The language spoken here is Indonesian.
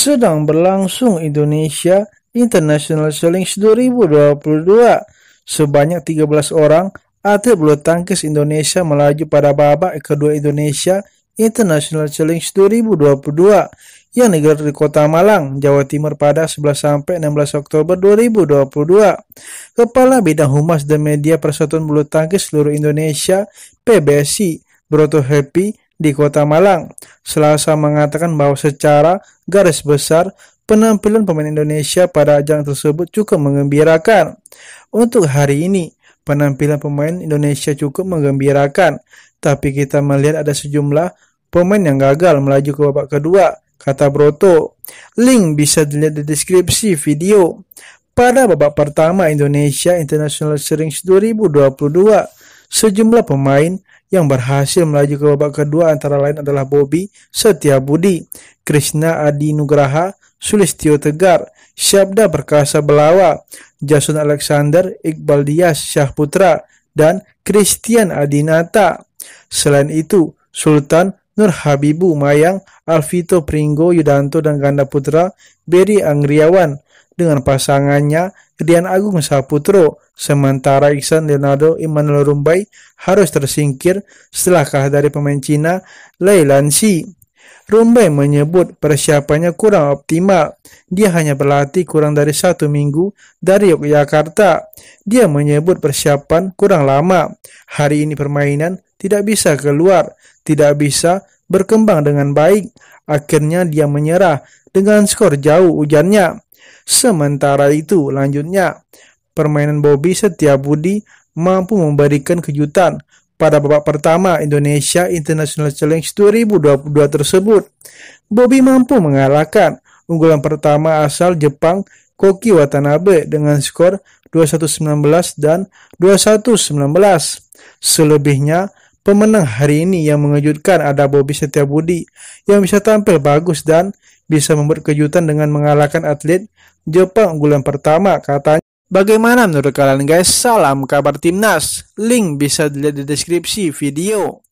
sedang berlangsung Indonesia International Challenge 2022. Sebanyak 13 orang atlet bulu tangkis Indonesia melaju pada babak kedua Indonesia International Challenge 2022 yang digelar di Kota Malang, Jawa Timur pada 11 sampai 16 Oktober 2022. Kepala Bidang Humas dan Media Persatuan Bulu Tangkis Seluruh Indonesia PBSI Broto Happy di Kota Malang. Selasa mengatakan bahwa secara garis besar penampilan pemain Indonesia pada ajang tersebut cukup mengembirakan. Untuk hari ini, penampilan pemain Indonesia cukup mengembirakan, tapi kita melihat ada sejumlah pemain yang gagal melaju ke babak kedua, kata Broto. Link bisa dilihat di deskripsi video. Pada babak pertama Indonesia International Series 2022, sejumlah pemain yang berhasil melaju ke babak kedua antara lain adalah Bobby Setia Budi, Krishna Adi Nugraha, Sulistyo Tegar, Syabda Perkasa Belawa, Jason Alexander, Iqbal Dias Syahputra, dan Christian Adinata. Selain itu, Sultan Nur Habibu Mayang, Alvito Pringo Yudanto dan ganda putra Beri Angriawan dengan pasangannya Rian Agung Saputro Sementara Iksan Leonardo Immanuel Rumbai harus tersingkir setelah kalah dari pemain Cina Lei Lanxi. Rumbai menyebut persiapannya kurang optimal. Dia hanya berlatih kurang dari satu minggu dari Yogyakarta. Dia menyebut persiapan kurang lama. Hari ini permainan tidak bisa keluar, tidak bisa berkembang dengan baik. Akhirnya dia menyerah dengan skor jauh ujarnya. Sementara itu, lanjutnya, permainan Bobby Setiabudi mampu memberikan kejutan pada babak pertama Indonesia International Challenge 2022 tersebut. Bobby mampu mengalahkan unggulan pertama asal Jepang Koki Watanabe dengan skor 21-19 dan 21-19. Selebihnya, pemenang hari ini yang mengejutkan ada Bobby Setiabudi yang bisa tampil bagus dan bisa membuat kejutan dengan mengalahkan atlet Jepang unggulan pertama katanya. Bagaimana menurut kalian guys? Salam kabar timnas. Link bisa dilihat di deskripsi video.